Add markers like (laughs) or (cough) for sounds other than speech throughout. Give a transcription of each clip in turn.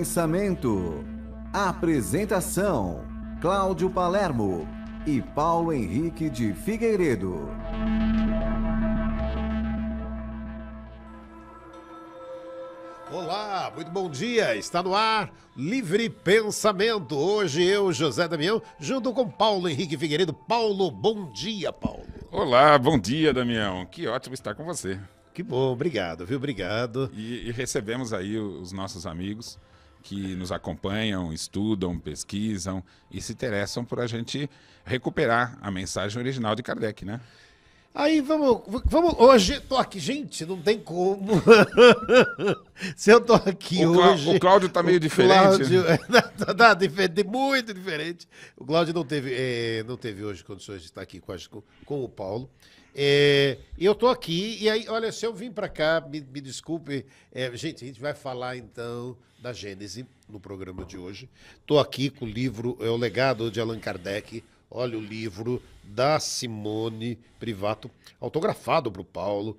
Pensamento. Apresentação: Cláudio Palermo e Paulo Henrique de Figueiredo. Olá, muito bom dia. Está no ar Livre Pensamento. Hoje eu, José Damião, junto com Paulo Henrique Figueiredo. Paulo, bom dia, Paulo. Olá, bom dia, Damião. Que ótimo estar com você. Que bom, obrigado, viu? Obrigado. E, e recebemos aí os nossos amigos que nos acompanham, estudam, pesquisam e se interessam por a gente recuperar a mensagem original de Kardec, né? Aí vamos, vamos hoje tô aqui, gente, não tem como. (laughs) Se eu tô aqui o hoje. o Cláudio tá meio diferente. Né? Cláudio, (laughs) tá, tá diferente, muito diferente. O Cláudio não teve, é, não teve hoje condições de estar aqui com, com, com o Paulo. É, eu tô aqui e aí, olha, se eu vim para cá, me, me desculpe, é, gente, a gente vai falar então da Gênese no programa de hoje. Estou aqui com o livro É o Legado de Allan Kardec. Olha o livro da Simone Privato, autografado para o Paulo,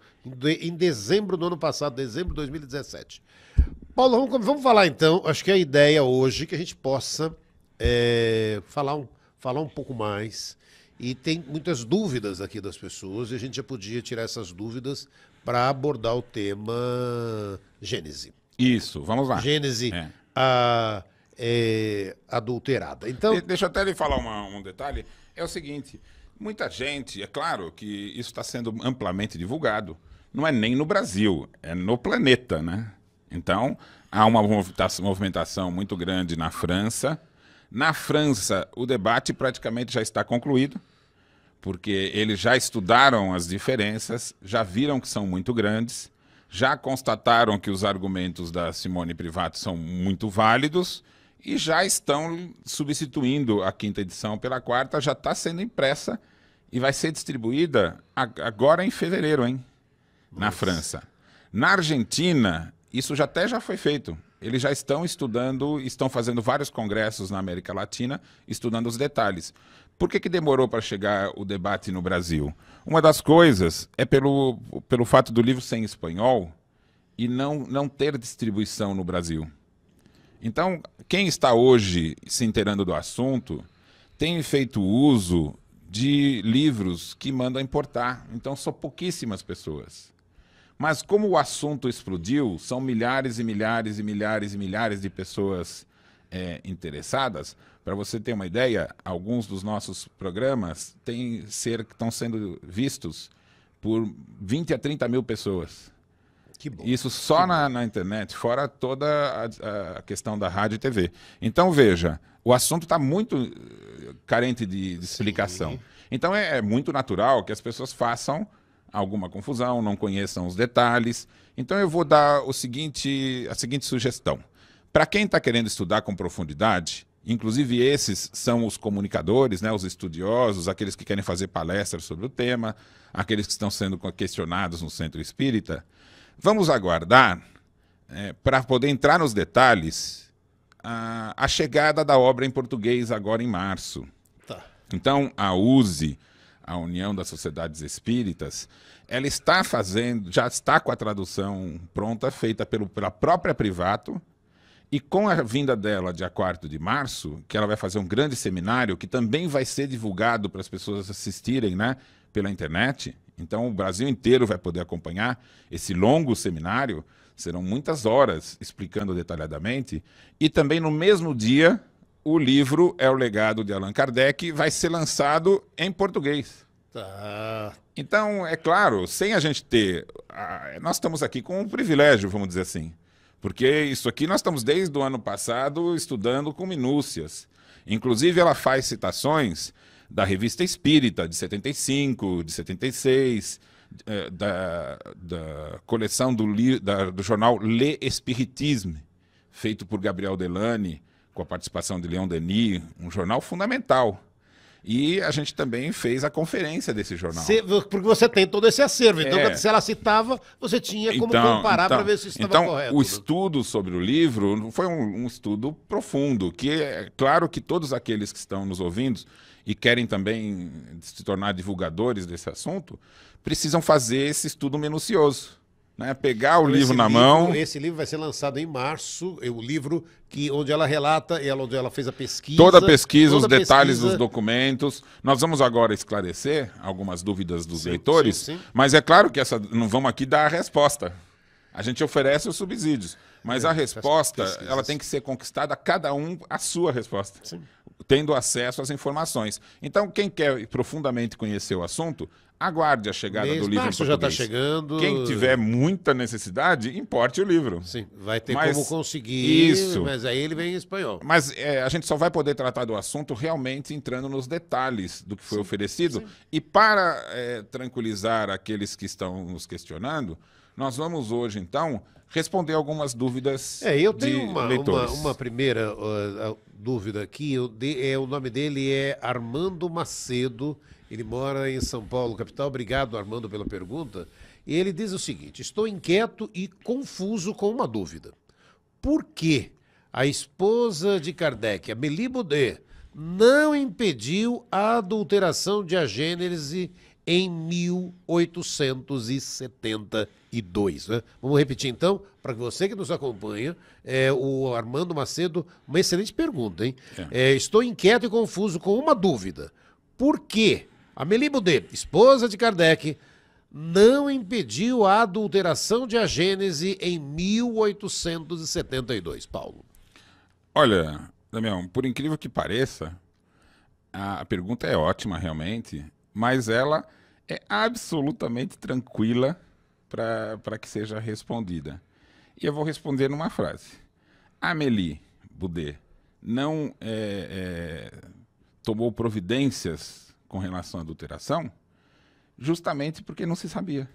em dezembro do ano passado, dezembro de 2017. Paulo, vamos, vamos falar então. Acho que a ideia hoje é que a gente possa é, falar, um, falar um pouco mais. E tem muitas dúvidas aqui das pessoas, e a gente já podia tirar essas dúvidas para abordar o tema Gênese. Isso, vamos lá. Gênese é. a, é, adulterada. Então... De, deixa eu até lhe falar uma, um detalhe. É o seguinte, muita gente, é claro que isso está sendo amplamente divulgado. Não é nem no Brasil, é no planeta, né? Então, há uma movimentação muito grande na França. Na França, o debate praticamente já está concluído, porque eles já estudaram as diferenças, já viram que são muito grandes já constataram que os argumentos da Simone Privato são muito válidos e já estão substituindo a quinta edição pela quarta, já está sendo impressa e vai ser distribuída agora em fevereiro, hein? Na Nossa. França. Na Argentina, isso já até já foi feito. Eles já estão estudando, estão fazendo vários congressos na América Latina, estudando os detalhes. Por que, que demorou para chegar o debate no Brasil? Uma das coisas é pelo, pelo fato do livro ser em espanhol e não, não ter distribuição no Brasil. Então, quem está hoje se inteirando do assunto tem feito uso de livros que mandam importar. Então, são pouquíssimas pessoas. Mas como o assunto explodiu, são milhares e milhares e milhares e milhares de pessoas é, interessadas, para você ter uma ideia, alguns dos nossos programas têm ser que estão sendo vistos por 20 a 30 mil pessoas. Que bom. Isso só na, na, internet, fora toda a, a, questão da rádio e TV. Então, veja, o assunto está muito eh, carente de, de explicação. Então, é, é muito natural que as pessoas façam alguma confusão, não conheçam os detalhes. Então, eu vou dar o seguinte, a seguinte sugestão. Para quem está querendo estudar com profundidade, Inclusive, esses são os comunicadores, né, os estudiosos, aqueles que querem fazer palestras sobre o tema, aqueles que estão sendo questionados no centro espírita. Vamos aguardar, é, para poder entrar nos detalhes, a, a, chegada da obra em português agora em março. Tá. Então, a USE, a União das Sociedades Espíritas, ela está fazendo, já está com a tradução pronta, feita pelo, pela própria Privato e com a vinda dela, dia 4 de março, que ela vai fazer um grande seminário que também vai ser divulgado para as pessoas assistirem né, pela internet. Então, o Brasil inteiro vai poder acompanhar esse longo seminário. Serão muitas horas explicando detalhadamente. E também no mesmo dia, o livro É o Legado de Allan Kardec vai ser lançado em português. Tá. Então, é claro, sem a gente ter. Ah, nós estamos aqui com um privilégio, vamos dizer assim porque isso aqui nós estamos desde o ano passado estudando com minúcias. Inclusive, ela faz citações da Revista Espírita, de 75, de 76, eh, da, da coleção do, da, do jornal Le Espiritisme, feito por Gabriel Delane, com a participação de Leon Denis, um jornal fundamental e a gente também fez a conferência desse jornal. Cê, porque você tem todo esse acervo. Então, é. se ela citava, você tinha como então, comparar então, para ver se estava então, correto. O né? estudo sobre o livro foi um, um estudo profundo, que é claro que todos aqueles que estão nos ouvindo e querem também se tornar divulgadores desse assunto, precisam fazer esse estudo minucioso. Né? Pegar o então, livro na livro, mão. Esse livro vai ser lançado em março, é o livro que onde ela relata, ela, onde ela fez a pesquisa. Toda a pesquisa, toda os detalhes pesquisa... dos documentos. Nós vamos agora esclarecer algumas dúvidas dos sim, leitores, sim, sim. mas é claro que essa, não vamos aqui dar a resposta. A gente oferece os subsídios, mas é, a resposta ela tem que ser conquistada, cada um a sua resposta, tendo acesso às informações. Então, quem quer profundamente conhecer o assunto, aguarde a chegada Mês do livro março em tá português. já está chegando. Quem tiver muita necessidade, importe o livro. Sim, vai ter mas, como conseguir, isso. mas aí ele vem em espanhol. Mas é, a gente só vai poder tratar do assunto realmente entrando nos detalhes do que foi sim, oferecido. Sim. E para é, tranquilizar aqueles que estão nos questionando, nós vamos hoje, então, responder algumas dúvidas É, eu tenho uma, uma, uma, primeira uh, dúvida aqui. Eu de, é, o nome dele é Armando Macedo ele mora em São Paulo, capital. Obrigado, Armando, pela pergunta. Ele diz o seguinte: estou inquieto e confuso com uma dúvida. Por que a esposa de Kardec, a Meli Boudet, não impediu a adulteração de agênese em 1872. Né? Vamos repetir então, para você que nos acompanha, é, o Armando Macedo, uma excelente pergunta, hein? É. É, estou inquieto e confuso com uma dúvida. Por que Amélie Boudet, esposa de Kardec, não impediu a adulteração de a Gênese em 1872, Paulo. Olha, Damião, por incrível que pareça, a pergunta é ótima realmente, mas ela é absolutamente tranquila para que seja respondida. E eu vou responder numa frase. Amélie Boudet não é, é, tomou providências com relação à adulteração, justamente porque não se sabia.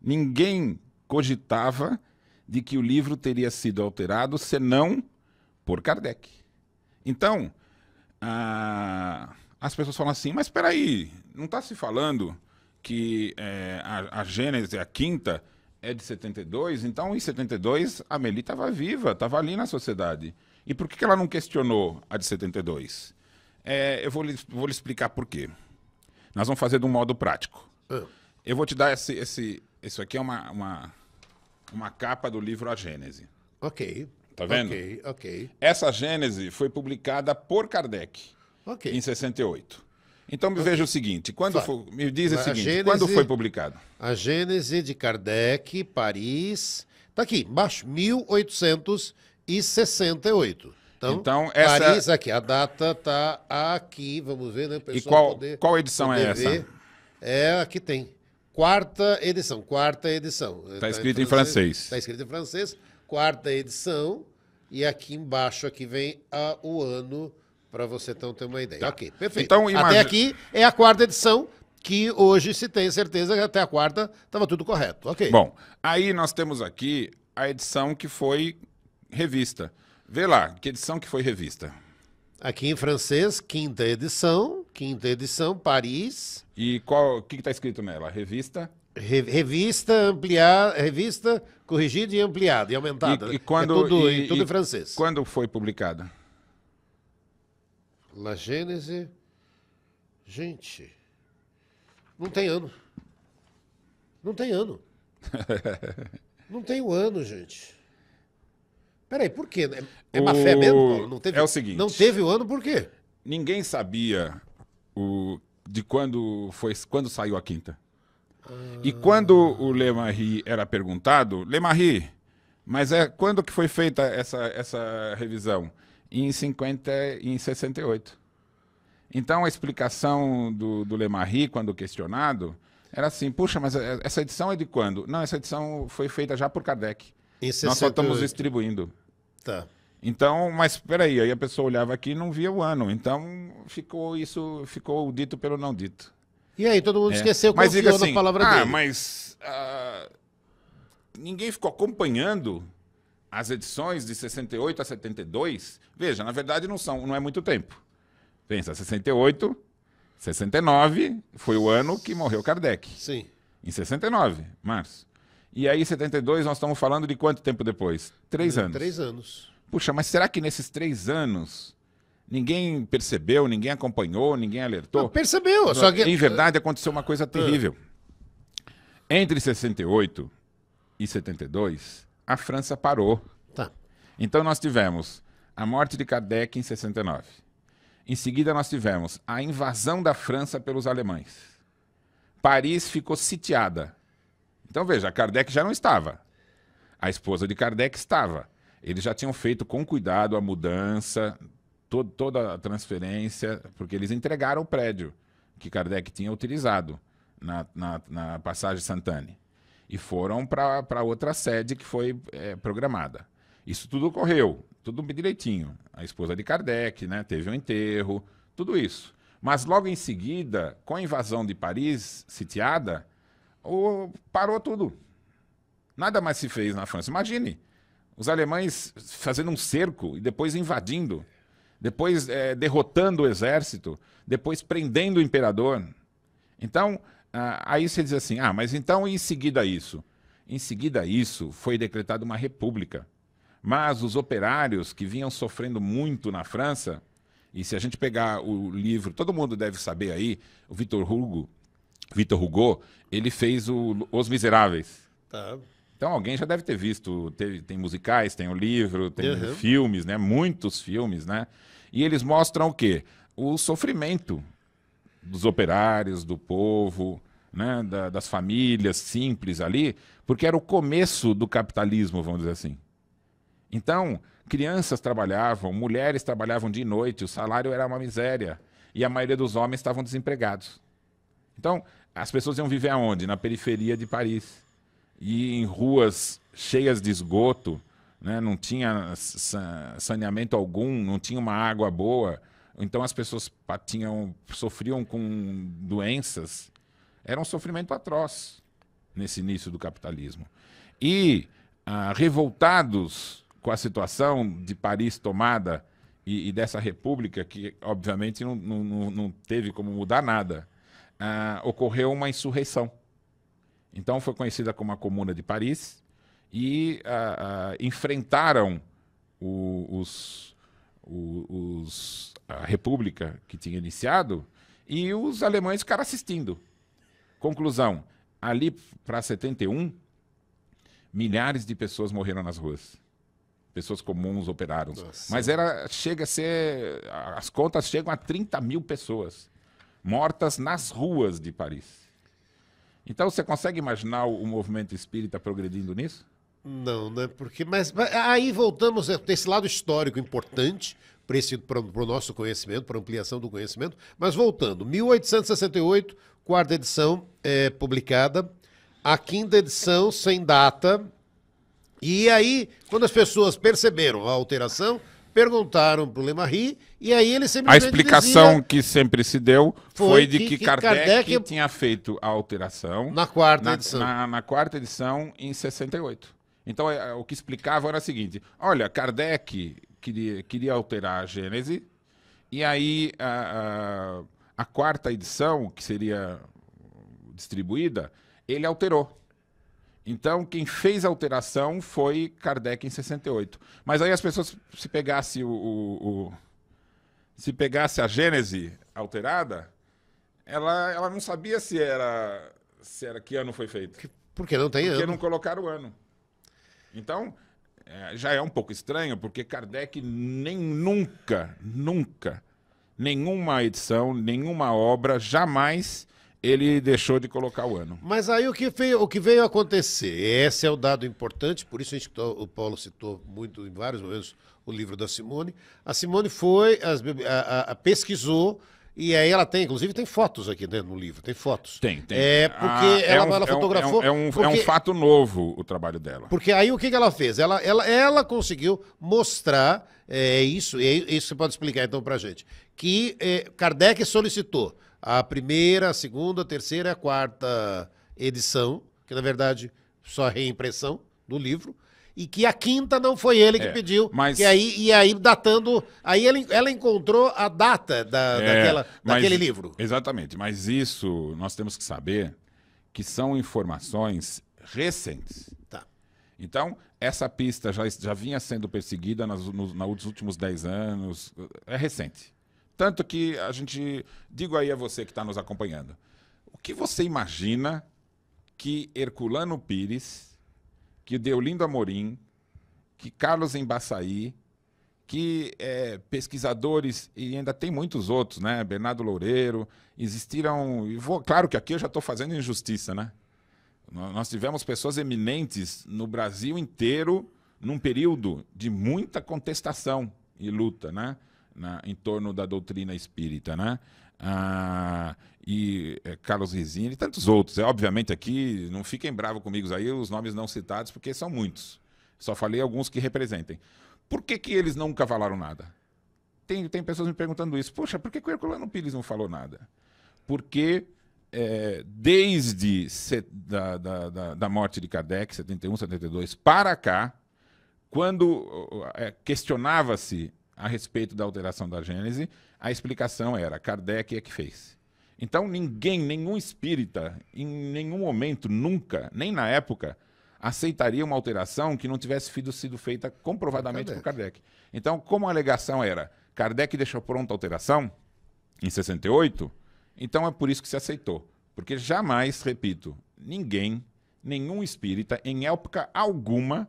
Ninguém cogitava de que o livro teria sido alterado senão por Kardec. Então, as pessoas falam assim, mas espera aí, não está se falando que é, a, a Gênese, a quinta, é de 72, então em 72 a Amélie estava viva, estava ali na sociedade. E por que, que ela não questionou a de 72? É, eu vou lhe, vou lhe explicar por quê. Nós vamos fazer de um modo prático. Ah. Eu vou te dar esse. esse isso aqui é uma, uma, uma capa do livro A Gênese. Ok. Tá vendo? Ok, ok. Essa Gênese foi publicada por Kardec okay. em 68. Então me okay. veja o seguinte, quando foi, me diz o seguinte, Gênese, quando foi publicado? A Gênese de Kardec, Paris, tá aqui, embaixo, 1868. Então, então essa... Paris aqui, a data tá aqui, vamos ver, né? Pessoal e qual, poder, qual edição é essa? Ver. É, aqui tem. Quarta edição, quarta edição. Está tá, tá escrito em francês. Está escrito em francês, quarta edição. E aqui embaixo aqui vem a, o ano, para você então ter uma ideia. Tá. Ok, perfeito. Então, Até aqui é a quarta edição, que hoje se tem certeza que até a quarta estava tudo correto. Ok. Bom, aí nós temos aqui a edição que foi revista. Vê lá, que edição que foi revista? Aqui em francês, quinta edição, quinta edição, Paris. E qual, o que está escrito nela? Revista? Re, revista ampliada, revista corrigida e ampliada e aumentada. E, e quando, é tudo, e, tudo em francês. Quando foi publicada? La Gênese. Gente, não tem ano. Não tem ano. (laughs) não tem o ano, gente. Peraí, por quê? É, é o... má fé mesmo? Não teve, é o seguinte. Não teve o ano, por quê? Ninguém sabia o, de quando foi quando saiu a quinta. Ah... E quando o Lemarie era perguntado, Lemarie, mas é quando que foi feita essa, essa revisão? Em 50, em 68. Então a explicação do, do Lemarie, quando questionado, era assim: puxa, mas essa edição é de quando? Não, essa edição foi feita já por Kardec. Nós só estamos distribuindo. Tá. Então, mas peraí, aí a pessoa olhava aqui e não via o ano. Então, ficou isso, ficou o dito pelo não dito. E aí, todo mundo é. esqueceu, mas confiou assim, na palavra ah, dele. mas ah, ninguém ficou acompanhando as edições de 68 a 72. Veja, na verdade não são, não é muito tempo. Pensa, 68, 69 foi o ano que morreu Kardec. Sim. Em 69, março. E aí, 72, nós estamos falando de quanto tempo depois? Três anos. Três anos. Puxa, mas será que nesses três anos ninguém percebeu, ninguém acompanhou, ninguém alertou? Não, percebeu. Só que... Em verdade, aconteceu uma coisa ah. terrível. Entre 68 e 72, a França parou. Tá. Então, nós tivemos a morte de Kardec em 69. Em seguida, nós tivemos a invasão da França pelos alemães. Paris ficou sitiada então veja, Kardec já não estava. A esposa de Kardec estava. Eles já tinham feito com cuidado a mudança, to toda a transferência, porque eles entregaram o prédio que Kardec tinha utilizado na, na, na passagem Santani. E foram para outra sede que foi é, programada. Isso tudo ocorreu, tudo direitinho. A esposa de Kardec, né? Teve um enterro, tudo isso. Mas logo em seguida, com a invasão de Paris sitiada, o, parou tudo. Nada mais se fez na França. Imagine os alemães fazendo um cerco e depois invadindo, depois é, derrotando o exército, depois prendendo o imperador. Então, ah, aí você diz assim: ah, mas então em seguida isso? Em seguida isso, foi decretada uma república. Mas os operários que vinham sofrendo muito na França, e se a gente pegar o livro, todo mundo deve saber aí, o Vitor Hugo, Vitor Hugo, ele fez o Os Miseráveis. Tá. Então alguém já deve ter visto. Tem, tem musicais, tem o livro, tem uhum. filmes, né? Muitos filmes, né? E eles mostram o quê? O sofrimento dos operários, do povo, né? Da, das famílias simples ali, porque era o começo do capitalismo, vamos dizer assim. Então, crianças trabalhavam, mulheres trabalhavam de noite, o salário era uma miséria. E a maioria dos homens estavam desempregados. Então, as pessoas iam viver aonde? Na periferia de Paris. E em ruas cheias de esgoto, né? não tinha saneamento algum, não tinha uma água boa. Então as pessoas tinham, sofriam com doenças. Era um sofrimento atroz nesse início do capitalismo. E ah, revoltados com a situação de Paris tomada e, e dessa república, que obviamente não, não, não teve como mudar nada uh, ocorreu uma insurreição. Então foi conhecida como a Comuna de Paris e uh, uh, enfrentaram o, os, o, os, a República que tinha iniciado e os alemães ficaram assistindo. Conclusão: ali para 71, milhares de pessoas morreram nas ruas. Pessoas comuns operaram. Nossa. Mas era, chega a ser. As contas chegam a 30 mil pessoas mortas nas ruas de Paris. Então você consegue imaginar o movimento espírita progredindo nisso? Não, né? Porque mas, mas aí voltamos a né, esse lado histórico importante para o nosso conhecimento, para ampliação do conhecimento. Mas voltando, 1868, quarta edição é, publicada, a quinta edição sem data. E aí, quando as pessoas perceberam a alteração, perguntaram para o Lemarie e aí ele sempre A explicação dizia, que sempre se deu foi, foi de que, que, que Kardec, Kardec, tinha feito a alteração na quarta na, edição. Na, na, quarta edição em 68. Então é, o que explicava era o seguinte: olha, Kardec queria, queria alterar a Gênese e aí a, a, a quarta edição que seria distribuída ele alterou. Então, quem fez a alteração foi Kardec em 68. Mas aí as pessoas, se pegasse o, o, o se pegasse a Gênese alterada, ela, ela não sabia se era, se era que ano foi feito. Porque não tem porque ano. Porque não colocaram o ano. Então, é, já é um pouco estranho, porque Kardec nem nunca, nunca, nenhuma edição, nenhuma obra jamais ele deixou de colocar o ano. Mas aí o que veio, o que veio acontecer, esse é o dado importante, por isso gente, o Paulo citou muito em vários momentos o livro da Simone. A Simone foi, a, a, a pesquisou e aí ela tem, inclusive, tem fotos aqui dentro né, do livro, tem fotos. Tem, tem. É porque ah, é ela, é um, ela, é fotografou. É um, é, um, porque... é um, fato novo o trabalho dela. Porque aí o que, que ela fez? Ela, ela, ela conseguiu mostrar é, isso, e isso você pode explicar então pra gente. Que é, Kardec solicitou a primeira, a segunda, a terceira e a quarta edição, que na verdade só reimpressão do livro, e que a quinta não foi ele que é, pediu. Mas... Que aí, e aí, datando. Aí ele, ela encontrou a data da, é, daquela, mas, daquele livro. Exatamente, mas isso nós temos que saber que são informações recentes. Tá. Então, essa pista já, já vinha sendo perseguida nas, nos, nos últimos 10 anos, é recente. Tanto que a gente. Digo aí a você que está nos acompanhando. O que você imagina que Herculano Pires, que Deolindo Amorim, que Carlos Embaçaí, que é, pesquisadores, e ainda tem muitos outros, né? Bernardo Loureiro, existiram. E vou, claro que aqui eu já estou fazendo injustiça, né? Nós tivemos pessoas eminentes no Brasil inteiro num período de muita contestação e luta, né? na, né, em torno da doutrina espírita, né? Ah, e eh, Carlos Rizini e tantos outros. É, obviamente aqui, não fiquem bravos comigo aí, os nomes não citados, porque são muitos. Só falei alguns que representem. Por que, que eles nunca falaram nada? Tem, tem pessoas me perguntando isso. Poxa, por que, que o Herculano Pires não falou nada? Porque é, desde set, da, da, da, da morte de Kardec, 71, 72, para cá, quando eh, questionava-se a respeito da alteração da Gênese, a explicação era Kardec é que fez. Então ninguém, nenhum espírita, em nenhum momento, nunca, nem na época, aceitaria uma alteração que não tivesse sido, feita comprovadamente Kardec. por Kardec. Então, como a alegação era Kardec deixou pronta a alteração em 68, então é por isso que se aceitou. Porque jamais, repito, ninguém, nenhum espírita, em época alguma,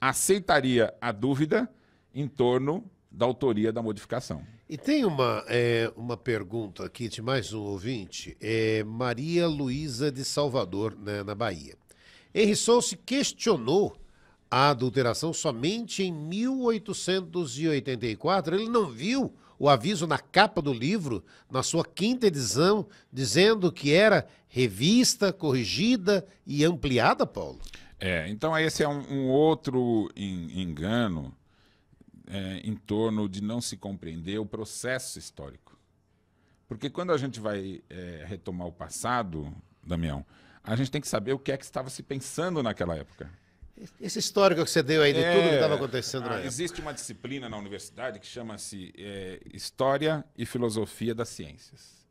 aceitaria a dúvida em torno da autoria da modificação. E tem uma, é, uma pergunta aqui de mais um ouvinte, é Maria Luísa de Salvador, né, na Bahia. Henry se questionou a adulteração somente em 1884. Ele não viu o aviso na capa do livro, na sua quinta edição, dizendo que era revista, corrigida e ampliada, Paulo? É, então esse é um, um outro engano é, em torno de não se compreender o processo histórico. Porque quando a gente vai é, retomar o passado, Damião, a gente tem que saber o que é que estava se pensando naquela época. Esse histórico que você deu aí de é, tudo que é. estava acontecendo. A, ah, existe uma disciplina na universidade que chama-se é, História e Filosofia das Ciências.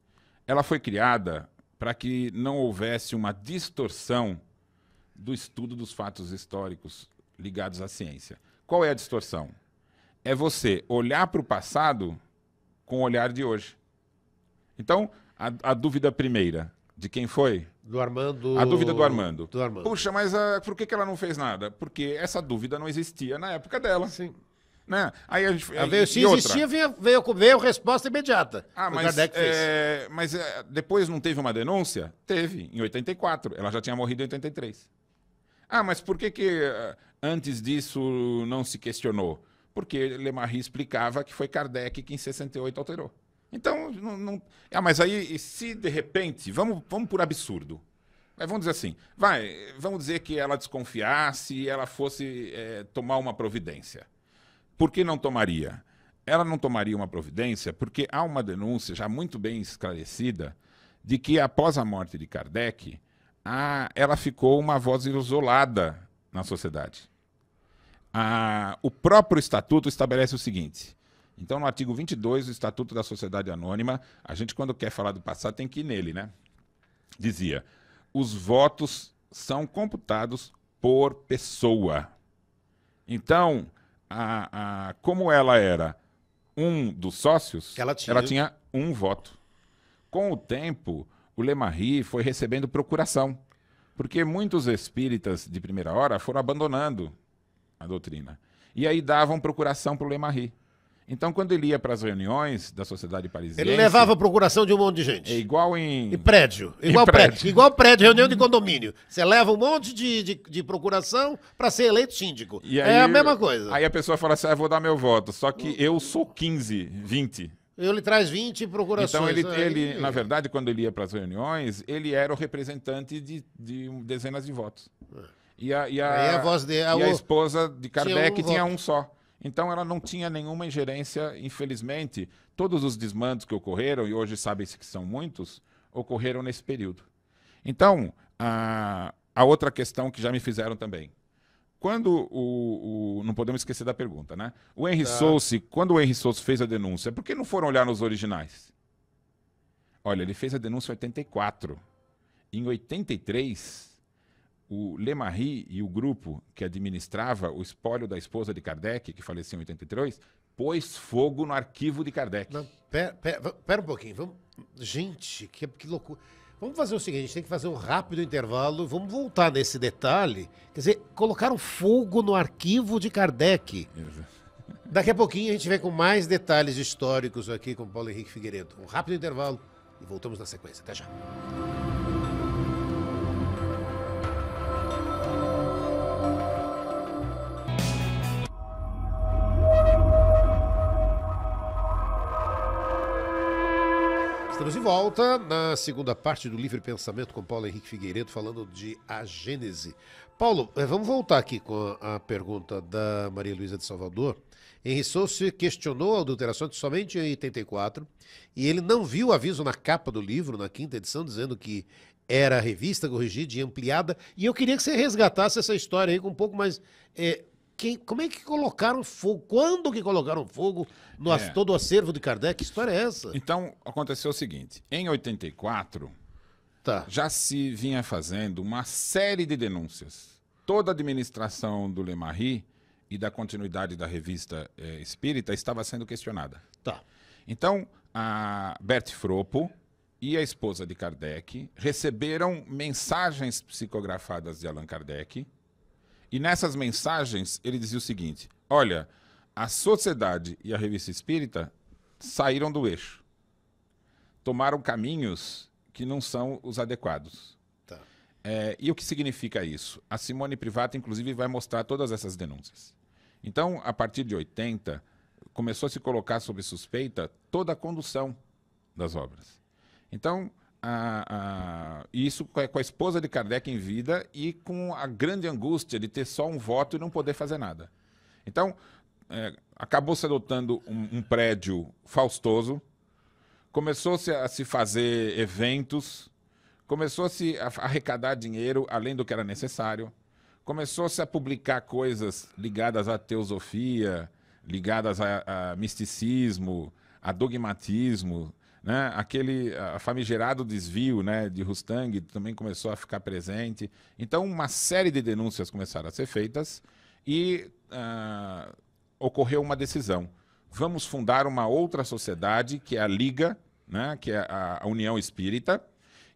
Ela foi criada para que não houvesse uma distorção do estudo dos fatos históricos ligados à ciência. Qual é a distorção? é você olhar para o passado com o olhar de hoje. Então, a, a, dúvida primeira, de quem foi? Do Armando. A dúvida do Armando. Do Armando. Puxa, mas a, ah, por que, que ela não fez nada? Porque essa dúvida não existia na época dela. Sim. Né? Aí a gente, aí, ah, veio, se existia, veio, veio, veio resposta imediata. Ah, mas, é, mas é, depois não teve uma denúncia? Teve, em 84. Ela já tinha morrido em 83. Ah, mas por que, que eh, antes disso não se questionou? porque Lemarie explicava que foi Kardec que em 68 alterou. Então, não, não... Ah, mas aí, se de repente, vamos, vamos por absurdo. Mas vamos dizer assim, vai, vamos dizer que ela desconfiasse e ela fosse é, tomar uma providência. Por que não tomaria? Ela não tomaria uma providência porque há uma denúncia já muito bem esclarecida de que após a morte de Kardec, a, ela ficou uma voz isolada na sociedade o próprio estatuto estabelece o seguinte. Então, no artigo 22 do Estatuto da Sociedade Anônima, a gente, quando quer falar do passado, tem que ir nele, né? Dizia: os votos são computados por pessoa. Então, a, a, como ela era um dos sócios, ela tinha... ela tinha... um voto. Com o tempo, o Lemarri foi recebendo procuração, porque muitos espíritas de primeira hora foram abandonando a doutrina. E aí davam procuração para o Lemarie. Então, quando ele ia para as reuniões da sociedade parisiense... Ele levava procuração de um monte de gente. É igual em... E prédio. Igual prédio. prédio. Igual prédio, reunião de condomínio. Você leva um monte de, de, de procuração para ser eleito síndico. Aí, é a mesma coisa. Aí a pessoa fala assim, ah, vou dar meu voto. Só que hum. eu sou 15, 20. Ele traz 20 procurações. Então, ele, é ele na verdade, quando ele ia para as reuniões, ele era o representante de, de dezenas de votos. É. E a, e a, a voz de, a, e a esposa de Kardec tinha um, tinha um só. Então ela não tinha nenhuma ingerência, infelizmente. Todos os desmandos que ocorreram, e hoje sabe-se que são muitos, ocorreram nesse período. Então, a, a outra questão que já me fizeram também. Quando o, o Não podemos esquecer da pergunta, né? O Henry tá. Souce, quando o Henry Souce fez a denúncia, por que não foram olhar nos originais? Olha, ele fez a denúncia em 84. Em 83, o Lemarie e o grupo que administrava o espólio da esposa de Kardec, que faleceu em 83, pôs fogo no arquivo de Kardec. Não, pera, pera, pera um pouquinho. Vamos... Gente, que, que loucura. Vamos fazer o seguinte, a gente tem que fazer um rápido intervalo, vamos voltar nesse detalhe. Quer dizer, colocaram fogo no arquivo de Kardec. Daqui a pouquinho a gente vem com mais detalhes históricos aqui com Paulo Henrique Figueiredo. Um rápido intervalo e voltamos na sequência. Até já. Estamos de volta na segunda parte do Livre Pensamento com Paulo Henrique Figueiredo, falando de a Gênese. Paulo, eh, vamos voltar aqui com a pergunta da Maria Luísa de Salvador. Henri se questionou a adulteração somente em 84 e ele não viu o aviso na capa do livro, na quinta edição, dizendo que era revista corrigida e ampliada. E eu queria que você resgatasse essa história aí com um pouco mais é, quem, como é que colocaram fogo? Quando que colocaram fogo no é. todo o acervo de Kardec? Que história é essa? Então, aconteceu o seguinte: em 84, tá. já se vinha fazendo uma série de denúncias. Toda a administração do Lemarie e da continuidade da revista é, espírita estava sendo questionada. Tá. Então, a Bert Fropo e a esposa de Kardec receberam mensagens psicografadas de Allan Kardec e nessas mensagens ele dizia o seguinte: olha, a sociedade e a revista espírita saíram do eixo, tomaram caminhos que não são os adequados. Tá. É, e o que significa isso? A Simone Privata, inclusive, vai mostrar todas essas denúncias. Então, a partir de 80, começou a se colocar sob suspeita toda a condução das obras. Então, a, a, isso com a, com a esposa de Kardec em vida e com a grande angústia de ter só um voto e não poder fazer nada. Então, é, acabou se adotando um, um prédio faustoso, começou-se a se fazer eventos, começou-se a arrecadar dinheiro além do que era necessário, começou-se a publicar coisas ligadas à teosofia, ligadas a, a misticismo, a dogmatismo, né? Aquele a famigerado desvio né, de Rustang também começou a ficar presente. Então, uma série de denúncias começaram a ser feitas e uh, ocorreu uma decisão. Vamos fundar uma outra sociedade, que é a Liga, né, que é a União Espírita,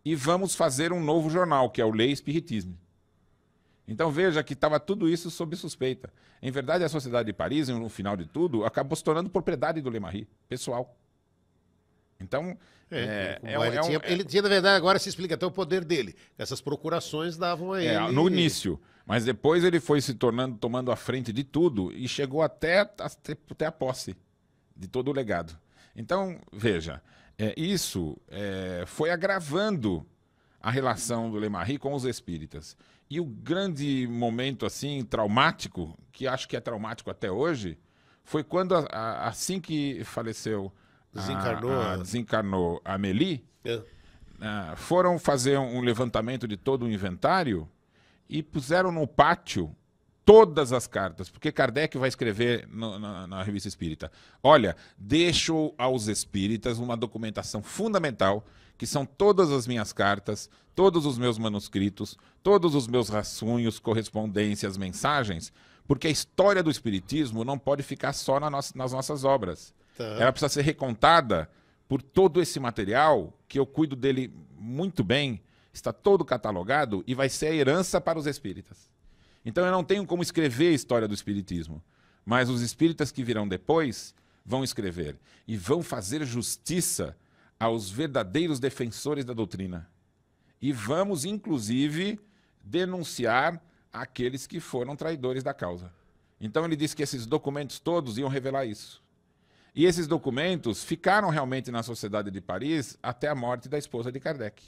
e vamos fazer um novo jornal, que é o Lei Espiritismo. Então veja que estava tudo isso sob suspeita. Em verdade, a Sociedade de Paris, no final de tudo, acabou se tornando propriedade do Lemarie, pessoal. Então, é, é, ele, é, é, tinha, é ele, tinha, na verdade, agora se explica até o poder dele. Essas procurações davam a é, ele. no início. Mas depois ele foi se tornando, tomando a frente de tudo e chegou até, até, até a posse de todo o legado. Então, veja, isso foi agravando a relação do Lemarri com os espíritas. E o grande momento, assim, traumático, que acho que é traumático até hoje, foi quando, a, a, assim que faleceu Desencarnou. A, ah, ah, a desencarnou a Meli. É. Ah, foram fazer um levantamento de todo o inventário e puseram no pátio todas as cartas, porque Kardec vai escrever no, na, na, revista espírita. Olha, deixo aos espíritas uma documentação fundamental, que são todas as minhas cartas, todos os meus manuscritos, todos os meus rascunhos, correspondências, mensagens, porque a história do espiritismo não pode ficar só na nas nossas obras. Tá. Ela precisa ser recontada por todo esse material que eu cuido dele muito bem, está todo catalogado e vai ser a herança para os espíritas. Então eu não tenho como escrever a história do espiritismo, mas os espíritas que virão depois vão escrever e vão fazer justiça aos verdadeiros defensores da doutrina. E vamos inclusive denunciar aqueles que foram traidores da causa. Então ele disse que esses documentos todos iam revelar isso. E esses documentos ficaram realmente na Sociedade de Paris até a morte da esposa de Kardec.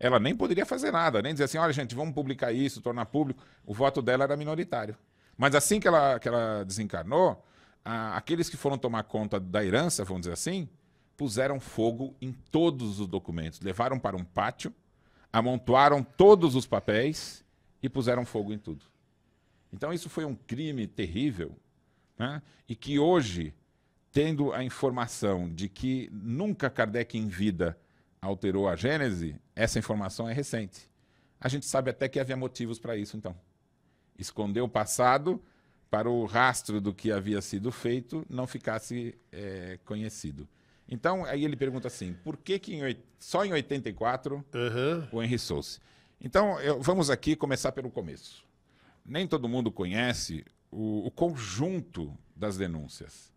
Ela nem poderia fazer nada, nem dizer assim: olha, gente, vamos publicar isso, tornar público. O voto dela era minoritário. Mas assim que ela, que ela desencarnou, a, aqueles que foram tomar conta da herança, vamos dizer assim, puseram fogo em todos os documentos, levaram para um pátio, amontoaram todos os papéis e puseram fogo em tudo. Então, isso foi um crime terrível né? e que hoje tendo a informação de que nunca Kardec em vida alterou a Gênese, essa informação é recente. A gente sabe até que havia motivos para isso, então. Escondeu o passado para o rastro do que havia sido feito não ficasse é, conhecido. Então, aí ele pergunta assim, por que, que em, só em 84 uhum. o Henry Souce? Então, eu, vamos aqui começar pelo começo. Nem todo mundo conhece o, o conjunto das denúncias.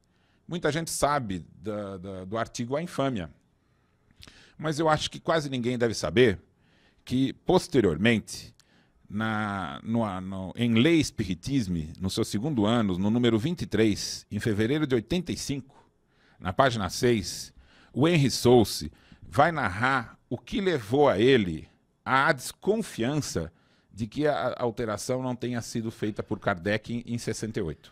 Muita gente sabe da, da, do artigo A Infâmia. Mas eu acho que quase ninguém deve saber que, posteriormente, na, no, no, em Lei Espiritisme, no seu segundo ano, no número 23, em fevereiro de 85, na página 6, o Henry Souce vai narrar o que levou a ele à desconfiança de que a alteração não tenha sido feita por Kardec em, em 68.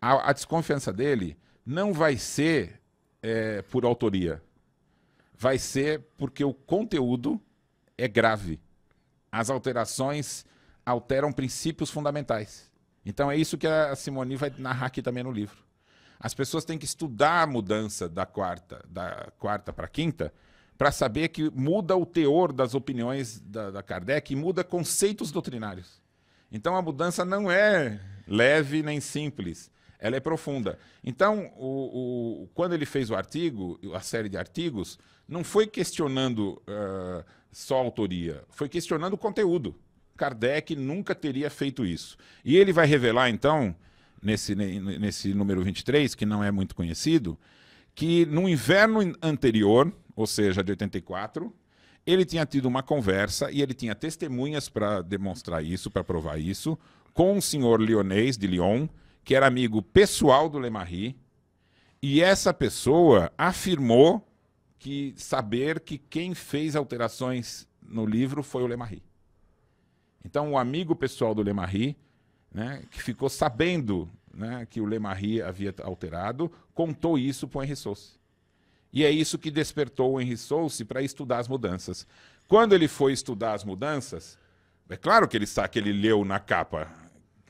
A, a desconfiança dele não vai ser é, por autoria. Vai ser porque o conteúdo é grave. As alterações alteram princípios fundamentais. Então é isso que a Simone vai narrar aqui também no livro. As pessoas têm que estudar a mudança da quarta, da quarta para quinta, para saber que muda o teor das opiniões da, da Kardec e muda conceitos doutrinários. Então a mudança não é leve nem simples ela é profunda. Então, o, o, quando ele fez o artigo, a série de artigos, não foi questionando uh, só a autoria, foi questionando o conteúdo. Kardec nunca teria feito isso. E ele vai revelar, então, nesse, nesse número 23, que não é muito conhecido, que no inverno anterior, ou seja, de 84, ele tinha tido uma conversa e ele tinha testemunhas para demonstrar isso, para provar isso, com o senhor Lyonês de Lyon, que era amigo pessoal do Lemarie, e essa pessoa afirmou que saber que quem fez alterações no livro foi o Lemarie. Então, o amigo pessoal do Lemarie, né, que ficou sabendo né, que o Lemarie havia alterado, contou isso para o Henri Souce. E é isso que despertou o Henri Souce para estudar as mudanças. Quando ele foi estudar as mudanças, é claro que ele, que ele leu na capa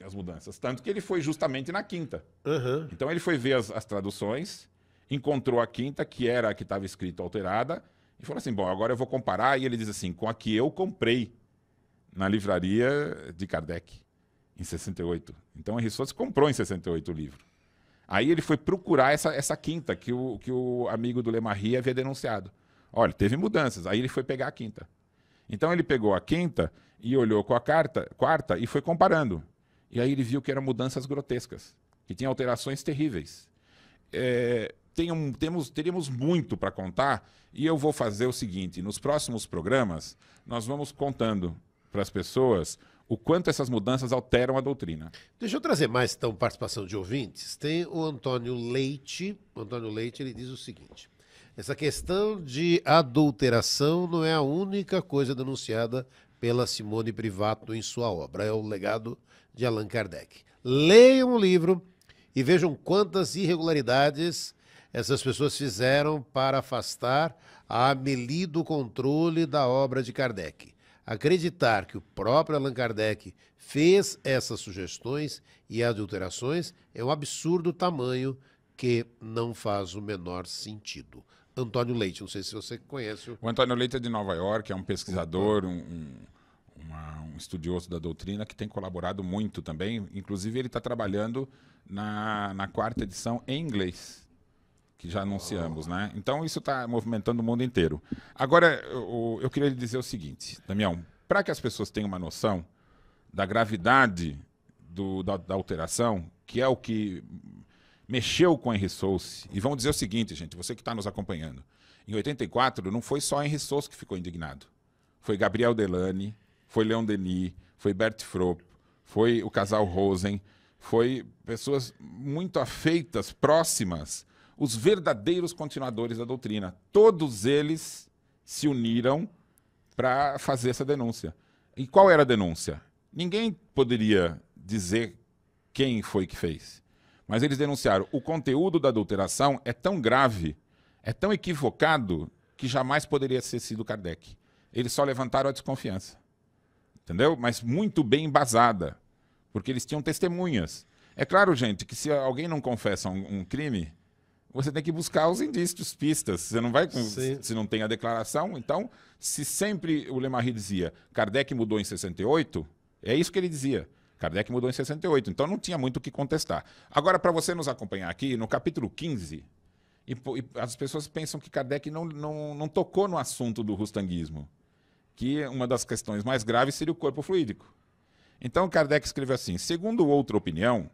as mudanças. Tanto que ele foi justamente na quinta. Uhum. Então ele foi ver as, as, traduções, encontrou a quinta, que era a que estava escrita alterada, e falou assim: bom, agora eu vou comparar. E ele diz assim: com a que eu comprei na livraria de Kardec, em 68. Então a Rissotes comprou em 68 o livro. Aí ele foi procurar essa, essa quinta que o, que o amigo do Lemarri havia denunciado. Olha, teve mudanças. Aí ele foi pegar a quinta. Então ele pegou a quinta e olhou com a carta, quarta e foi comparando. E aí ele viu que eram mudanças grotescas, que tinha alterações terríveis. É, tem temos, teríamos muito para contar e eu vou fazer o seguinte: nos próximos programas, nós vamos contando para as pessoas o quanto essas mudanças alteram a doutrina. Deixa eu trazer mais, então, participação de ouvintes. Tem o Antônio Leite. O Antônio Leite ele diz o seguinte: essa questão de adulteração não é a única coisa denunciada pela Simone Privato em sua obra. É o legado de Allan Kardec. Leiam o livro e vejam quantas irregularidades essas pessoas fizeram para afastar a Amelie do controle da obra de Kardec. Acreditar que o próprio Allan Kardec fez essas sugestões e adulterações é um absurdo tamanho que não faz o menor sentido. Antônio Leite, não sei se você conhece. O, o Antônio Leite é de Nova York, é um pesquisador, uhum. um, um uma, um estudioso da doutrina que tem colaborado muito também. Inclusive, ele está trabalhando na, na quarta edição em inglês, que já anunciamos, oh. né? Então, isso está movimentando o mundo inteiro. Agora, eu, eu queria lhe dizer o seguinte, Damião, para que as pessoas tenham uma noção da gravidade do, da, da alteração, que é o que mexeu com Henry Souce. E vamos dizer o seguinte, gente, você que está nos acompanhando. Em 84, não foi só Henry Souce que ficou indignado. Foi Gabriel Delane, foi Leon Denis, foi Bert Fropp, foi o casal Rosen, foi pessoas muito afeitas, próximas, os verdadeiros continuadores da doutrina. Todos eles se uniram para fazer essa denúncia. E qual era a denúncia? Ninguém poderia dizer quem foi que fez. Mas eles denunciaram: o conteúdo da adulteração é tão grave, é tão equivocado, que jamais poderia ter sido Kardec. Eles só levantaram a desconfiança entendeu? Mas muito bem embasada, porque eles tinham testemunhas. É claro, gente, que se alguém não confessa um, um crime, você tem que buscar os indícios, pistas. Você não vai com, se não tem a declaração. Então, se sempre o Lemarri dizia Kardec mudou em 68, é isso que ele dizia. Kardec mudou em 68, então não tinha muito o que contestar. Agora, para você nos acompanhar aqui, no capítulo 15, e, e as pessoas pensam que Kardec não, não, não tocou no assunto do rustanguismo que uma das questões mais graves seria o corpo fluídico. Então Kardec escreve assim: segundo outra opinião,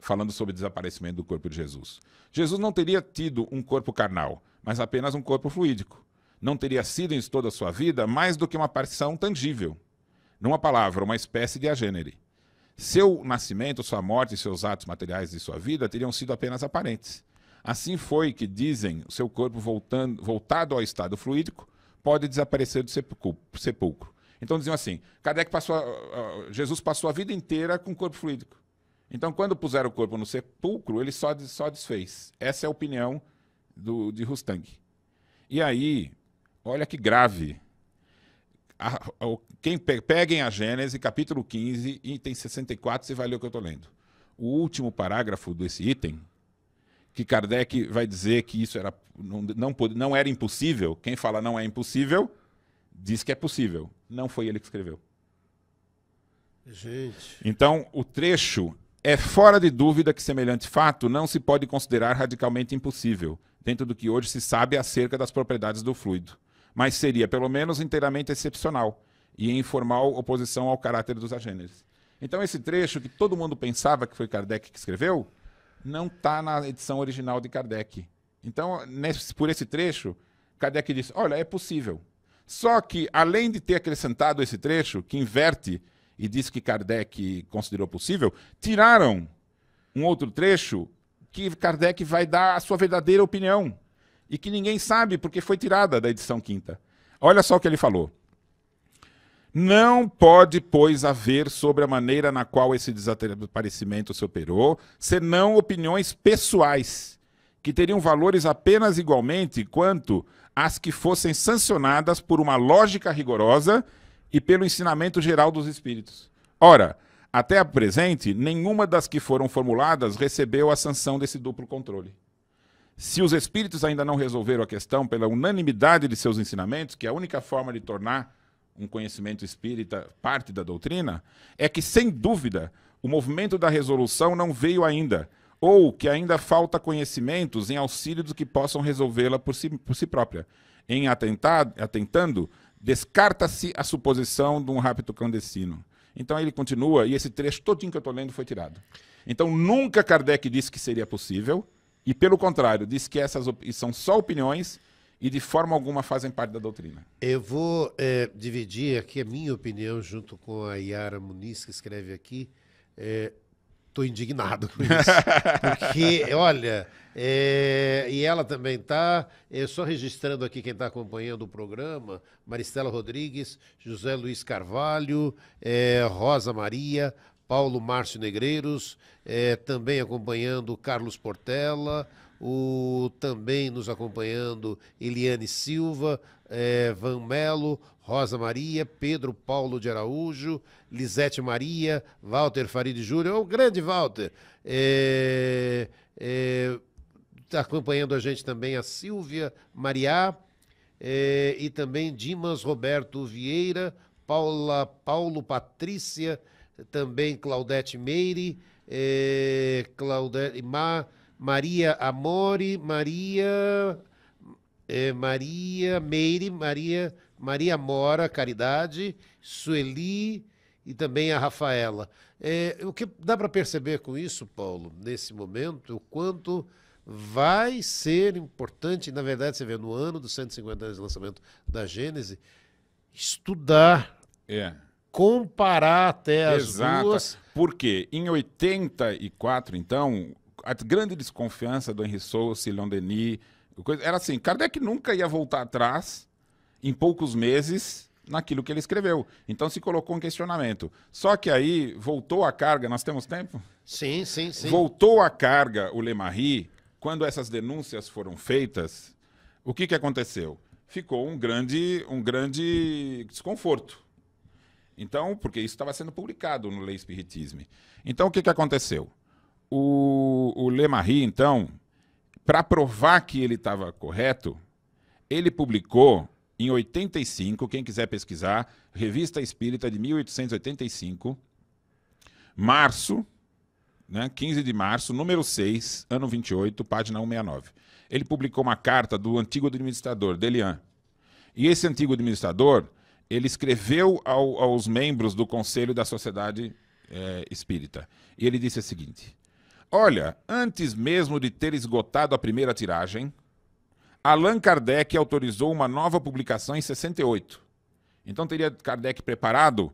falando sobre o desaparecimento do corpo de Jesus, Jesus não teria tido um corpo carnal, mas apenas um corpo fluídico. Não teria sido em toda a sua vida mais do que uma aparição tangível. Numa palavra, uma espécie de agênere. Seu nascimento, sua morte e seus atos materiais de sua vida teriam sido apenas aparentes. Assim foi que dizem o seu corpo voltando, voltado ao estado fluídico, pode desaparecer do sepulcro. Então diziam assim: Kardec passou, Jesus passou a vida inteira com o corpo fluídico. Então, quando puseram o corpo no sepulcro, ele só, só desfez. Essa é a opinião do, de Rustang. E aí, olha que grave. A, a, quem pe, peguem a Gênese, capítulo 15, item 64, você vai ler o que eu estou lendo. O último parágrafo desse item que Kardec vai dizer que isso era, não, não, não era impossível, quem fala não é impossível, diz que é possível. Não foi ele que escreveu. Gente. Então, o trecho é fora de dúvida que semelhante fato não se pode considerar radicalmente impossível, dentro do que hoje se sabe acerca das propriedades do fluido. Mas seria, pelo menos, inteiramente excepcional e em formal oposição ao caráter dos agêneres. Então, esse trecho que todo mundo pensava que foi Kardec que escreveu, não está na edição original de Kardec. Então, nesse, por esse trecho, Kardec diz: olha, é possível. Só que, além de ter acrescentado esse trecho, que inverte e diz que Kardec considerou possível, tiraram um outro trecho que Kardec vai dar a sua verdadeira opinião e que ninguém sabe porque foi tirada da edição quinta. Olha só o que ele falou. Não pode, pois, haver sobre a maneira na qual esse desaparecimento se operou, senão opiniões pessoais, que teriam valores apenas igualmente quanto às que fossem sancionadas por uma lógica rigorosa e pelo ensinamento geral dos espíritos. Ora, até a presente, nenhuma das que foram formuladas recebeu a sanção desse duplo controle. Se os espíritos ainda não resolveram a questão pela unanimidade de seus ensinamentos, que é a única forma de tornar um conhecimento espírita, parte da doutrina, é que, sem dúvida, o movimento da resolução não veio ainda, ou que ainda falta conhecimentos em auxílio dos que possam resolvê-la por si, por si própria. Em atentado, atentando, descarta-se a suposição de um rapto clandestino. Então ele continua, e esse trecho todinho que eu estou lendo foi tirado. Então nunca Kardec disse que seria possível, e pelo contrário, disse que essas são só opiniões e de forma alguma fazem parte da doutrina. Eu vou é, dividir aqui a minha opinião junto com a Yara Muniz, que escreve aqui. Estou eh, é, indignado com isso. (laughs) porque, olha, é, e ela também está, só registrando aqui quem está acompanhando o programa, Maristela Rodrigues, José Luiz Carvalho, Rosa Maria, Paulo Márcio Negreiros, também acompanhando Carlos Portela, o, também nos acompanhando Eliane Silva, é, Van Melo, Rosa Maria, Pedro Paulo de Araújo, Lisete Maria, Walter Farid é o grande Walter. É, é, acompanhando a gente também a Silvia Mariá e também Dimas Roberto Vieira, Paula Paulo Patrícia, também Claudete Meire, é, Claudete Mar. Maria Amore, Maria é, Maria Meire, Maria Maria Mora Caridade, Sueli e também a Rafaela. É, o que dá para perceber com isso, Paulo, nesse momento, o quanto vai ser importante, na verdade, você vê no ano dos 150 anos de lançamento da Gênese, estudar. É. Comparar até as Exato. duas. Porque em 84, então, a grande desconfiança do Henri Souza, Silão Denis, era assim, Kardec nunca ia voltar atrás em poucos meses naquilo que ele escreveu. Então se colocou um questionamento. Só que aí voltou a carga, nós temos tempo? Sim, sim, sim. Voltou a carga o Lemarie, quando essas denúncias foram feitas, o que, que aconteceu? Ficou um grande, um grande desconforto. Então, porque isso estava sendo publicado no Lei Espiritismo. Então, o que, que aconteceu? O, o Lemarie, então, para provar que ele estava correto, ele publicou em 85, quem quiser pesquisar, Revista Espírita de 1885, março, né, 15 de março, número 6, ano 28, página 169. Ele publicou uma carta do antigo administrador, Delian. E esse antigo administrador, ele escreveu ao, aos membros do Conselho da Sociedade é, Espírita. E ele disse o seguinte: Olha, antes mesmo de ter esgotado a primeira tiragem, Allan Kardec autorizou uma nova publicação em 68. Então teria Kardec preparado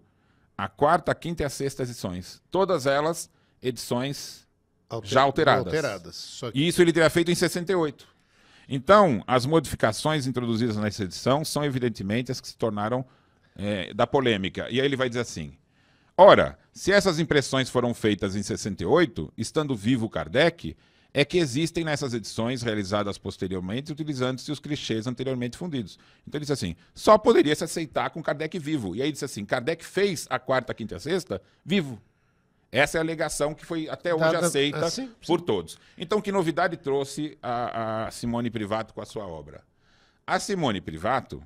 a quarta, a quinta e a sexta edições. Todas elas edições Alter... já alteradas. alteradas que... E isso ele teria feito em 68. Então, as modificações introduzidas nessa edição são evidentemente as que se tornaram é, da polêmica. E aí ele vai dizer assim: Ora, se essas impressões foram feitas em 68, estando vivo Kardec, é que existem nessas edições realizadas posteriormente, utilizando-se os clichês anteriormente fundidos. Então ele disse assim: só poderia se aceitar com Kardec vivo. E aí disse assim: Kardec fez a quarta, quinta e a sexta vivo. Essa é a alegação que foi até hoje Dada, aceita assim, por né? todos. Então, que novidade trouxe a, a, Simone Privato com a sua obra? A Simone Privato,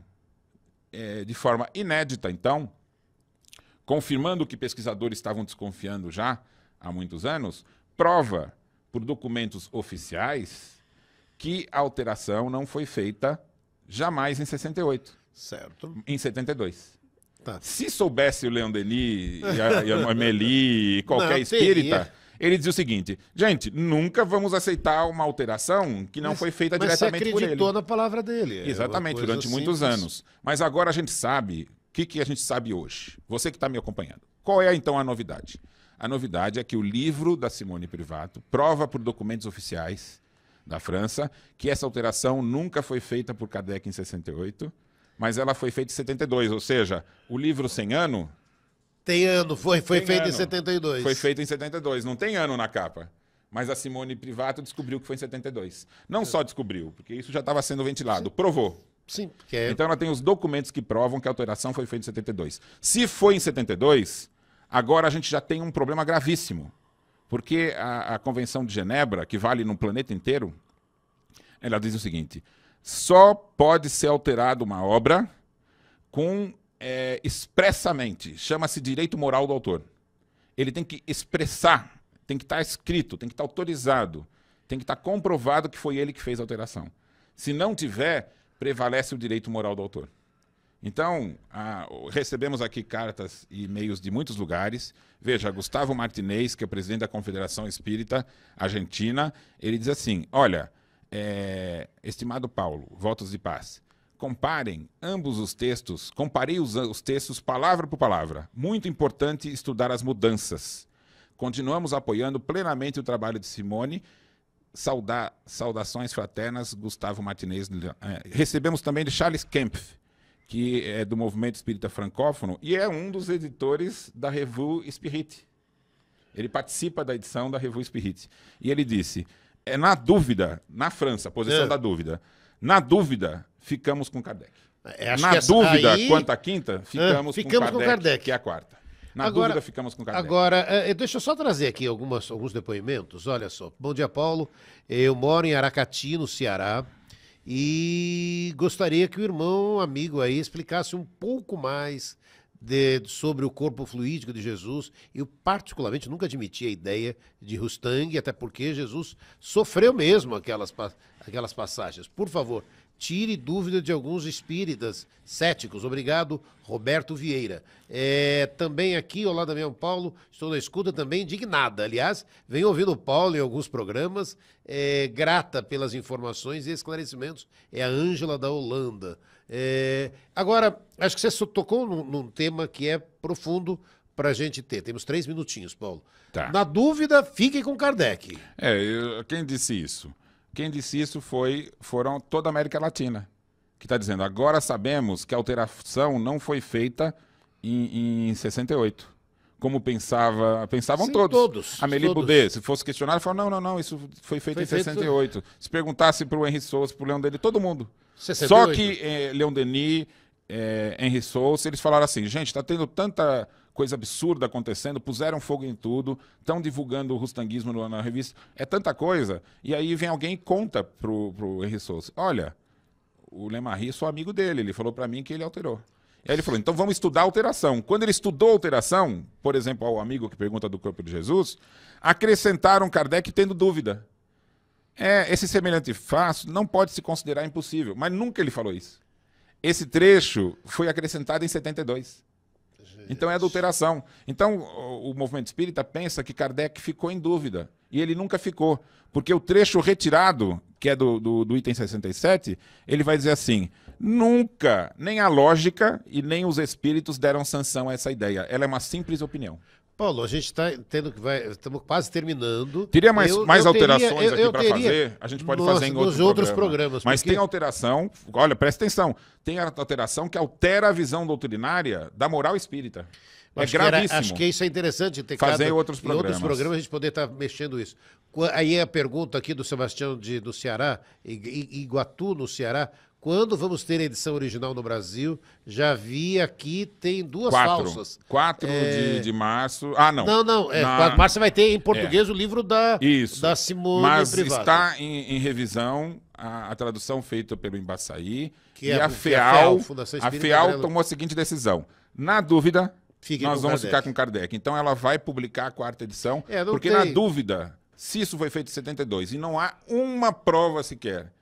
é, de forma inédita, então, confirmando o que pesquisadores estavam desconfiando já há muitos anos, prova por documentos oficiais que a alteração não foi feita jamais em 68. Certo. Em 72. Tá. Se soubesse o Leão Denis e a, e a e (laughs) qualquer não, espírita, ele dizia o seguinte: gente, nunca vamos aceitar uma alteração que não mas, foi feita diretamente por ele. Mas acreditou na palavra dele. É Exatamente, durante simples. muitos anos. Mas agora a gente sabe que, que a gente sabe hoje? Você que está me acompanhando. Qual é então a novidade? A novidade é que o livro da Simone Privato prova por documentos oficiais da França que essa alteração nunca foi feita por Cadec em 68, mas ela foi feita em 72, ou seja, o livro sem ano tem ano, foi, foi feito ano. em 72. Foi feito em 72, não tem ano na capa. Mas a Simone Privato descobriu que foi em 72. Não só descobriu, porque isso já estava sendo ventilado, provou. Sim, porque... É- então ela tem os documentos que provam que a alteração foi feita em 72. Se foi em 72, agora a gente já tem um problema gravíssimo. Porque a, a Convenção de Genebra, que vale no planeta inteiro, ela diz o seguinte: só pode ser alterada uma obra com é, expressamente, chama-se direito moral do autor. Ele tem que expressar, tem que estar tá escrito, tem que estar tá autorizado, tem que estar tá comprovado que foi ele que fez a alteração. Se não tiver, prevalece o direito moral do autor. Então, a, recebemos aqui cartas e e-mails de muitos lugares. Veja, Gustavo Martinez, que é o presidente da Confederação Espírita Argentina, ele diz assim: Olha, é, estimado Paulo, votos de paz. Comparem ambos os textos, comparei os, os textos palavra por palavra. Muito importante estudar as mudanças. Continuamos apoiando plenamente o trabalho de Simone saudar, saudações fraternas, Gustavo Martinez. É, recebemos também de Charles Kempf, que é do Movimento Espírita Francófono e é um dos editores da Revue Spirit. Ele participa da edição da Revue Spirit. E ele disse: é na dúvida, na França, posição é. da dúvida. Na dúvida, ficamos com Kardec. É, na dúvida aí... quanto à quinta, ficamos, é, ficamos com, Kardec, com Kardec, que é a quarta. Na agora, dúvida, ficamos com o Kardec. Agora, eh, eh, deixa eu só trazer aqui algumas, alguns depoimentos. Olha só. Bom dia, Paulo. Eu moro em Aracati, no Ceará. E gostaria que o irmão amigo aí explicasse um pouco mais de, sobre o corpo fluídico de Jesus. Eu, particularmente, nunca admiti a ideia de Rustang, até porque Jesus sofreu mesmo aquelas, aquelas passagens. Por favor, tire dúvida de alguns espíritas céticos. Obrigado, Roberto Vieira. É, também aqui, olá Damião Paulo, estou na escuta também indignada. Aliás, venho ouvindo o Paulo em alguns programas, é, grata pelas informações e esclarecimentos. É a Ângela da Holanda. É, agora, acho que você tocou num, num tema que é profundo, para a gente ter. Temos três minutinhos, Paulo. Tá. Na dúvida, fique com Kardec. É, eu, quem disse isso? Quem disse isso foi foram toda a América Latina, que está dizendo: agora sabemos que a alteração não foi feita em, em 68 como pensava, pensavam Sim, todos. todos. Amélie Boudet, se fosse questionado, falou: não, não, não, isso foi feito foi em 68. Feito... Se perguntasse para o Henry Souza, para o Leão Denis, todo mundo. 68. Só que eh, Leão Denis, eh, Souza, eles falaram assim: gente, está tendo tanta coisa absurda acontecendo, puseram fogo em tudo, estão divulgando o rustanguismo no, na revista. É tanta coisa. E aí vem alguém e conta pro, pro Henry Souza: olha, o Lemarri é só amigo dele, ele falou para mim que ele alterou. aí ele falou: então vamos estudar a alteração. Quando ele estudou a alteração, por exemplo, ao amigo que pergunta do corpo de Jesus, acrescentaram Kardec tendo dúvida. É, esse semelhante fácil não pode se considerar impossível, mas nunca ele falou isso. Esse trecho foi acrescentado em 72. Então é adulteração. Então o movimento espírita pensa que Kardec ficou em dúvida. E ele nunca ficou. Porque o trecho retirado, que é do, do, do item 67, ele vai dizer assim: nunca, nem a lógica e nem os espíritos deram sanção a essa ideia. Ela é uma simples opinião. Paulo, a gente está tendo que vai, estamos quase terminando. Teria mais, eu, mais eu alterações teria, eu, aqui para fazer? A gente pode nos, fazer em outro programa. outros programas. Mas porque... tem alteração, olha, presta atenção, tem alteração que altera a visão doutrinária da moral espírita. É acho gravíssimo. Que era, acho que isso é interessante ter fazer cada, outros programas. Em outros programas a gente poder estar tá mexendo isso. Aí é a pergunta aqui do Sebastião de, do Ceará, Iguatu, no Ceará, quando vamos ter a edição original no Brasil? Já vi aqui, tem duas Quatro. falsas. 4 é... de, de março. Ah, não. Não, não. É, Na... Março vai ter em português é. o livro da, Isso. da Simone Mas está em, em revisão a, a, tradução feita pelo Embaçaí. Que e é, a FEAL, a FEAL tomou a seguinte decisão. Na dúvida, nós vamos Kardec. ficar com Kardec. Então ela vai publicar a quarta edição, é, porque tem... na dúvida, se isso foi feito em 72 e não há uma prova sequer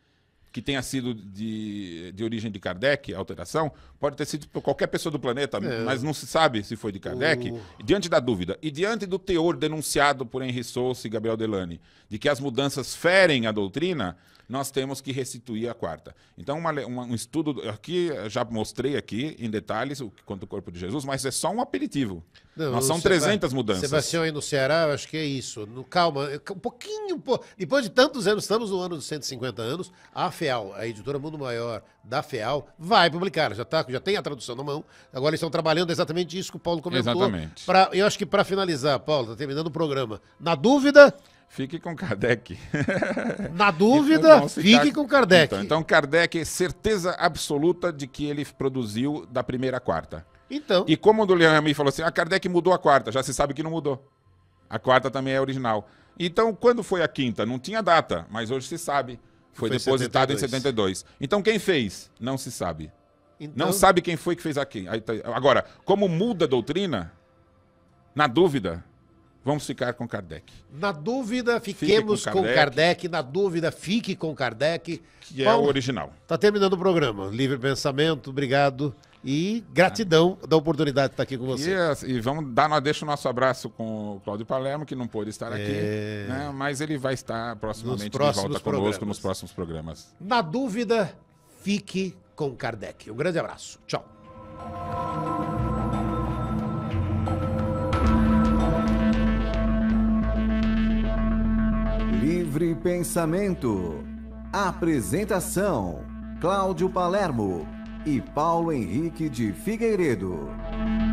que tenha sido de, de origem de Kardec, alteração, pode ter sido por qualquer pessoa do planeta, é. mas não se sabe se foi de Kardec. Diante da dúvida e diante do teor denunciado por Henri Souza e Gabriel Delane de que as mudanças ferem a doutrina, nós temos que restituir a quarta. Então, uma, uma, um estudo aqui, eh, já mostrei aqui em detalhes o, quanto o corpo de Jesus, mas é só um aperitivo. Não, nós são 300 mudanças. Sebastião, aí no Ceará, eu acho que é isso. No, calma, um pouquinho. Depois de tantos anos, estamos no ano dos 150 anos, a FEAL, a editora Mundo Maior da FEAL, vai publicar. Já, tá, já tem a tradução na mão. Agora eles estão trabalhando exatamente isso que o Paulo comentou. Exatamente. Pra, eu acho que para finalizar, Paulo, está terminando o programa. Na dúvida fique com Kardec. (laughs) Na dúvida, fique com Kardec. Então, então, Kardec, certeza absoluta de que ele produziu da primeira à quarta. Então. E como o do Leão Rami falou assim, a ah, Kardec mudou a quarta, já se sabe que não mudou. A quarta também é original. Então, quando foi a quinta? Não tinha data, mas hoje se sabe. Foi, foi depositado em 72. Então, quem fez? Não se sabe. Então... Não sabe quem foi que fez aqui. Tá, agora, como muda a doutrina, na dúvida, Vamos ficar com Kardec. Na dúvida, fiquemos Fique com, Kardec, com Kardec. Na dúvida, fique com Kardec. Que é o original. Está terminando o programa. Livre pensamento, obrigado. E gratidão ah. da oportunidade de estar aqui com você. E, assim, e vamos dar, deixa o nosso abraço com o Cláudio Palermo, que não pôde estar é. aqui, né? mas ele vai estar proximamente de volta conosco programas. nos próximos programas. Na dúvida, fique com Kardec. Um grande abraço. Tchau. Livre Pensamento. Apresentação: Cláudio Palermo e Paulo Henrique de Figueiredo.